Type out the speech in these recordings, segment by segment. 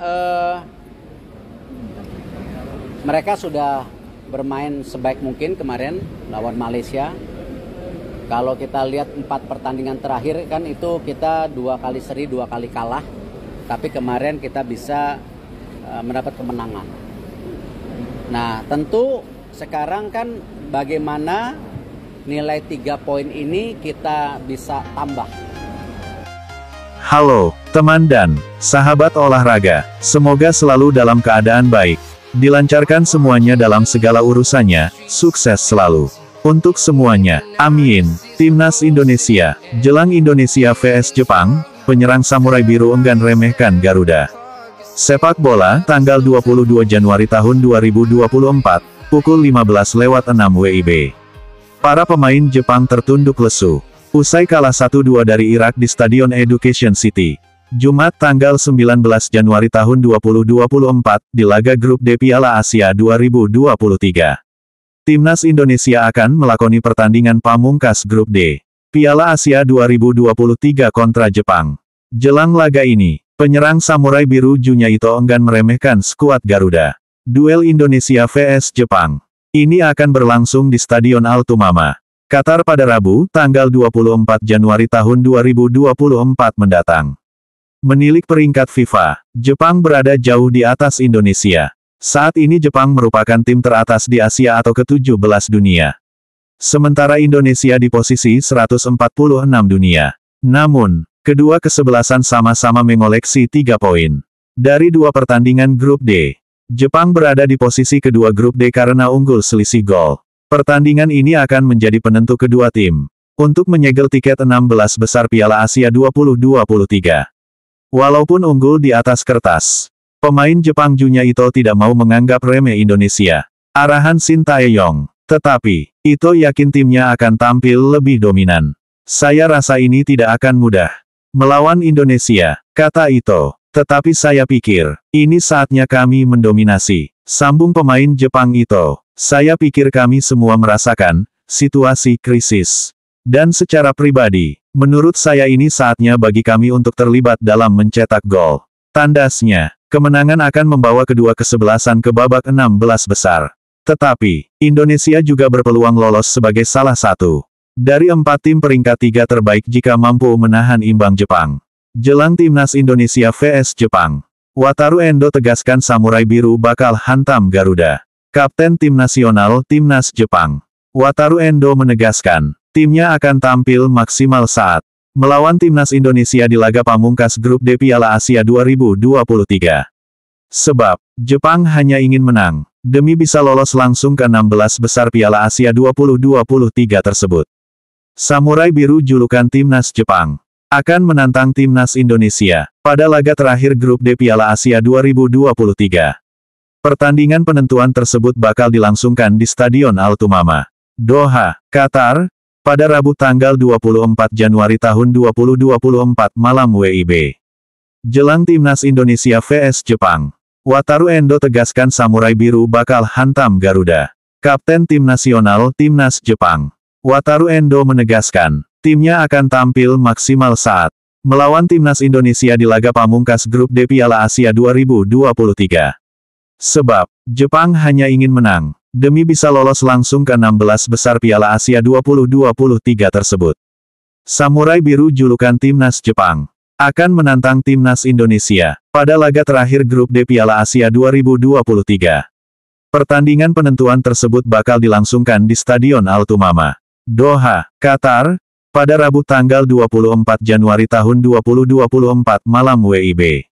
uh, mereka sudah bermain sebaik mungkin kemarin lawan Malaysia. Kalau kita lihat empat pertandingan terakhir kan itu kita dua kali seri, dua kali kalah. Tapi kemarin kita bisa uh, mendapat kemenangan. Nah tentu sekarang kan bagaimana nilai tiga poin ini kita bisa tambah Halo, teman dan sahabat olahraga. Semoga selalu dalam keadaan baik. Dilancarkan semuanya dalam segala urusannya, sukses selalu. Untuk semuanya, amin. Timnas Indonesia, jelang Indonesia vs Jepang, penyerang samurai biru enggan remehkan Garuda. Sepak bola, tanggal 22 Januari tahun 2024, pukul 15 lewat 6 WIB. Para pemain Jepang tertunduk lesu. Usai kalah 1-2 dari Irak di Stadion Education City. Jumat tanggal 19 Januari tahun 2024, di laga grup D Piala Asia 2023. Timnas Indonesia akan melakoni pertandingan pamungkas grup D. Piala Asia 2023 kontra Jepang. Jelang laga ini, penyerang Samurai Biru Junya Ito enggan meremehkan skuad Garuda. Duel Indonesia vs Jepang. Ini akan berlangsung di Stadion Altumama. Qatar pada Rabu, tanggal 24 Januari tahun 2024 mendatang. Menilik peringkat FIFA, Jepang berada jauh di atas Indonesia. Saat ini Jepang merupakan tim teratas di Asia atau ke-17 dunia. Sementara Indonesia di posisi 146 dunia. Namun, kedua kesebelasan sama-sama mengoleksi tiga poin. Dari dua pertandingan grup D, Jepang berada di posisi kedua grup D karena unggul selisih gol. Pertandingan ini akan menjadi penentu kedua tim untuk menyegel tiket 16 besar Piala Asia 2023. Walaupun unggul di atas kertas, pemain Jepang Junya Ito tidak mau menganggap remeh Indonesia. Arahan Shin Taeyong. Tetapi, Ito yakin timnya akan tampil lebih dominan. Saya rasa ini tidak akan mudah. Melawan Indonesia, kata Ito. Tetapi saya pikir, ini saatnya kami mendominasi. Sambung pemain Jepang itu. Saya pikir kami semua merasakan, situasi krisis. Dan secara pribadi, menurut saya ini saatnya bagi kami untuk terlibat dalam mencetak gol. Tandasnya, kemenangan akan membawa kedua kesebelasan ke babak 16 besar. Tetapi, Indonesia juga berpeluang lolos sebagai salah satu. Dari empat tim peringkat tiga terbaik jika mampu menahan imbang Jepang. Jelang Timnas Indonesia vs Jepang. Wataru Endo tegaskan samurai biru bakal hantam Garuda. Kapten Tim Nasional Timnas Jepang. Wataru Endo menegaskan, timnya akan tampil maksimal saat melawan Timnas Indonesia di laga pamungkas grup D Piala Asia 2023. Sebab, Jepang hanya ingin menang, demi bisa lolos langsung ke 16 besar Piala Asia 2023 tersebut. Samurai Biru julukan Timnas Jepang akan menantang timnas Indonesia pada laga terakhir grup D Piala Asia 2023. Pertandingan penentuan tersebut bakal dilangsungkan di Stadion Al Tumama, Doha, Qatar, pada Rabu tanggal 24 Januari tahun 2024 malam WIB. Jelang timnas Indonesia vs Jepang, Wataru Endo tegaskan samurai biru bakal hantam Garuda. Kapten tim nasional timnas Jepang, Wataru Endo menegaskan, Timnya akan tampil maksimal saat melawan timnas Indonesia di laga pamungkas grup D Piala Asia 2023. Sebab, Jepang hanya ingin menang, demi bisa lolos langsung ke 16 besar Piala Asia 2023 tersebut. Samurai Biru julukan timnas Jepang, akan menantang timnas Indonesia, pada laga terakhir grup D Piala Asia 2023. Pertandingan penentuan tersebut bakal dilangsungkan di Stadion Al Doha, Qatar, pada Rabu tanggal 24 Januari tahun 2024 malam WIB.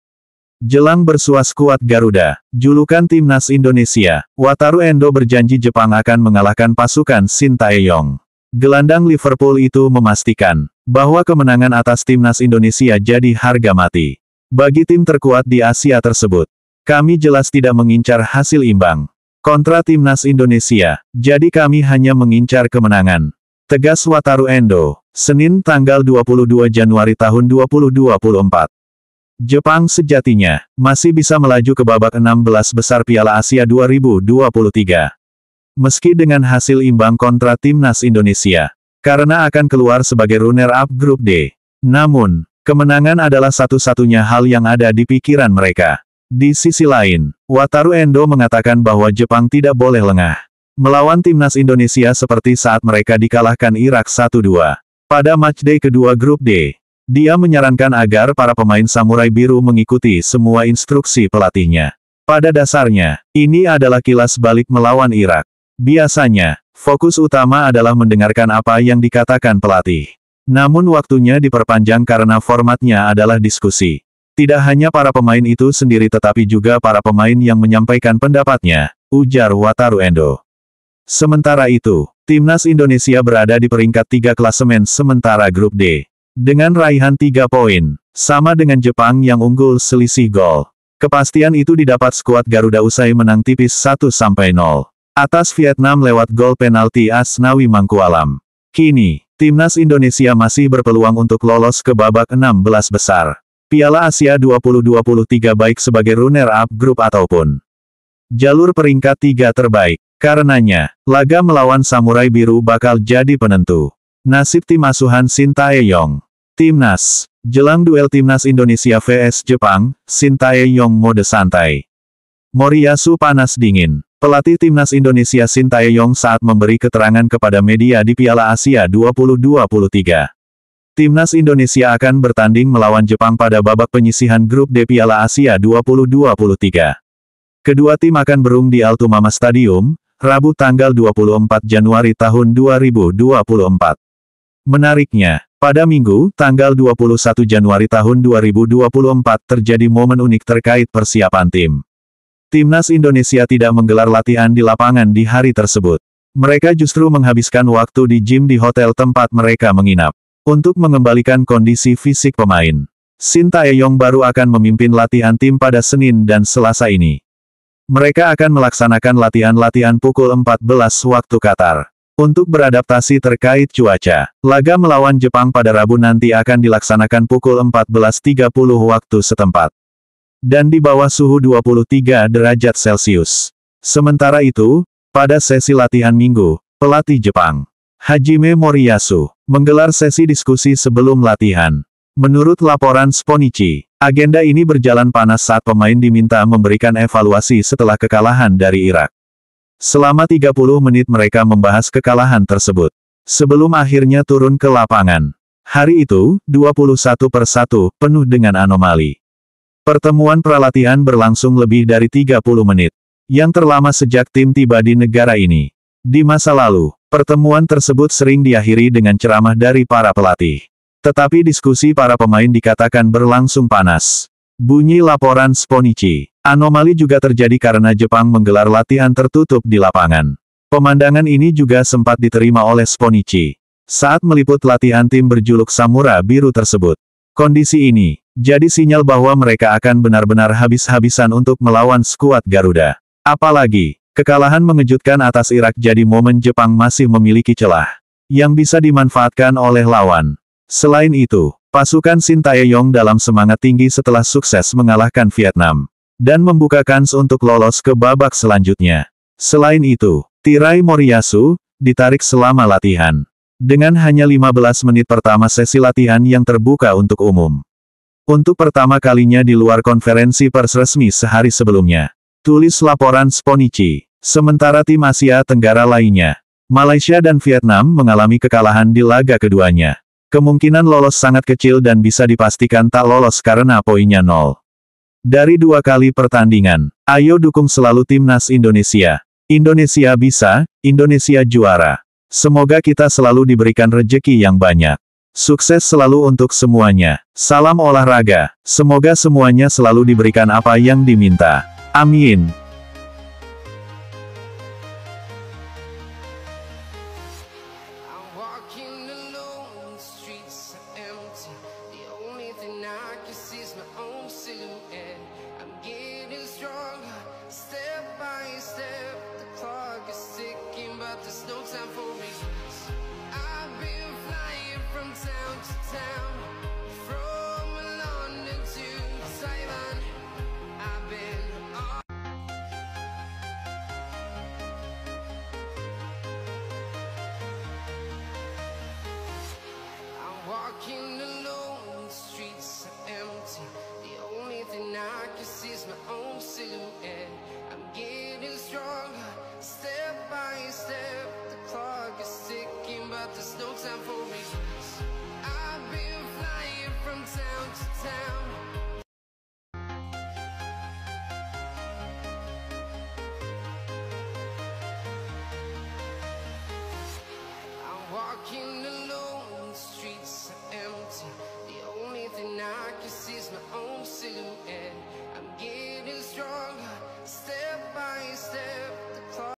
Jelang bersuas kuat Garuda, julukan Timnas Indonesia, Wataru Endo berjanji Jepang akan mengalahkan pasukan Sintayong. Gelandang Liverpool itu memastikan bahwa kemenangan atas Timnas Indonesia jadi harga mati. Bagi tim terkuat di Asia tersebut, kami jelas tidak mengincar hasil imbang. Kontra Timnas Indonesia, jadi kami hanya mengincar kemenangan. Tegas Wataru Endo. Senin tanggal 22 Januari tahun 2024. Jepang sejatinya, masih bisa melaju ke babak 16 besar Piala Asia 2023. Meski dengan hasil imbang kontra Timnas Indonesia, karena akan keluar sebagai runner-up Grup D. Namun, kemenangan adalah satu-satunya hal yang ada di pikiran mereka. Di sisi lain, Wataru Endo mengatakan bahwa Jepang tidak boleh lengah. Melawan Timnas Indonesia seperti saat mereka dikalahkan Irak 1-2. Pada matchday kedua grup D, dia menyarankan agar para pemain samurai biru mengikuti semua instruksi pelatihnya. Pada dasarnya, ini adalah kilas balik melawan Irak. Biasanya, fokus utama adalah mendengarkan apa yang dikatakan pelatih. Namun waktunya diperpanjang karena formatnya adalah diskusi. Tidak hanya para pemain itu sendiri tetapi juga para pemain yang menyampaikan pendapatnya, ujar Wataru Endo. Sementara itu, Timnas Indonesia berada di peringkat tiga klasemen sementara grup D. Dengan raihan tiga poin, sama dengan Jepang yang unggul selisih gol. Kepastian itu didapat skuad Garuda usai menang tipis 1-0 atas Vietnam lewat gol penalti Asnawi Mangkualam. Kini, Timnas Indonesia masih berpeluang untuk lolos ke babak 16 besar. Piala Asia 2023 baik sebagai runner-up grup ataupun jalur peringkat tiga terbaik. Karenanya, laga melawan Samurai Biru bakal jadi penentu. Nasib tim asuhan Sintaeyong. Timnas. Jelang duel Timnas Indonesia vs Jepang, Sintaeyong mode santai. Moriyasu panas dingin. Pelatih Timnas Indonesia Sintaeyong saat memberi keterangan kepada media di Piala Asia 2023. Timnas Indonesia akan bertanding melawan Jepang pada babak penyisihan grup D Piala Asia 2023. Kedua tim akan berung di Altumama Stadium, Rabu tanggal 24 Januari tahun 2024. Menariknya, pada Minggu, tanggal 21 Januari tahun 2024 terjadi momen unik terkait persiapan tim. Timnas Indonesia tidak menggelar latihan di lapangan di hari tersebut. Mereka justru menghabiskan waktu di gym di hotel tempat mereka menginap. Untuk mengembalikan kondisi fisik pemain. Sinta Eyong baru akan memimpin latihan tim pada Senin dan Selasa ini. Mereka akan melaksanakan latihan-latihan pukul 14 waktu Qatar. Untuk beradaptasi terkait cuaca, laga melawan Jepang pada Rabu nanti akan dilaksanakan pukul 14.30 waktu setempat. Dan di bawah suhu 23 derajat Celcius. Sementara itu, pada sesi latihan minggu, pelatih Jepang, Hajime Moriyasu, menggelar sesi diskusi sebelum latihan. Menurut laporan Sponichi, Agenda ini berjalan panas saat pemain diminta memberikan evaluasi setelah kekalahan dari Irak. Selama 30 menit mereka membahas kekalahan tersebut. Sebelum akhirnya turun ke lapangan. Hari itu, 21 per 1, penuh dengan anomali. Pertemuan pralatihan berlangsung lebih dari 30 menit. Yang terlama sejak tim tiba di negara ini. Di masa lalu, pertemuan tersebut sering diakhiri dengan ceramah dari para pelatih. Tetapi diskusi para pemain dikatakan berlangsung panas. Bunyi laporan Sponichi. Anomali juga terjadi karena Jepang menggelar latihan tertutup di lapangan. Pemandangan ini juga sempat diterima oleh Sponichi. Saat meliput latihan tim berjuluk Samura Biru tersebut. Kondisi ini, jadi sinyal bahwa mereka akan benar-benar habis-habisan untuk melawan skuad Garuda. Apalagi, kekalahan mengejutkan atas Irak jadi momen Jepang masih memiliki celah. Yang bisa dimanfaatkan oleh lawan. Selain itu, pasukan Shin Taeyong dalam semangat tinggi setelah sukses mengalahkan Vietnam dan membuka kans untuk lolos ke babak selanjutnya. Selain itu, tirai Moriyasu ditarik selama latihan. Dengan hanya 15 menit pertama sesi latihan yang terbuka untuk umum. Untuk pertama kalinya di luar konferensi pers resmi sehari sebelumnya. Tulis laporan Sponichi. Sementara tim Asia Tenggara lainnya, Malaysia dan Vietnam mengalami kekalahan di laga keduanya. Kemungkinan lolos sangat kecil dan bisa dipastikan tak lolos karena poinnya nol. Dari dua kali pertandingan, ayo dukung selalu timnas Indonesia. Indonesia bisa, Indonesia juara. Semoga kita selalu diberikan rejeki yang banyak. Sukses selalu untuk semuanya. Salam olahraga. Semoga semuanya selalu diberikan apa yang diminta. Amin. walking alone, the streets are empty. The only thing I can see is my own silhouette.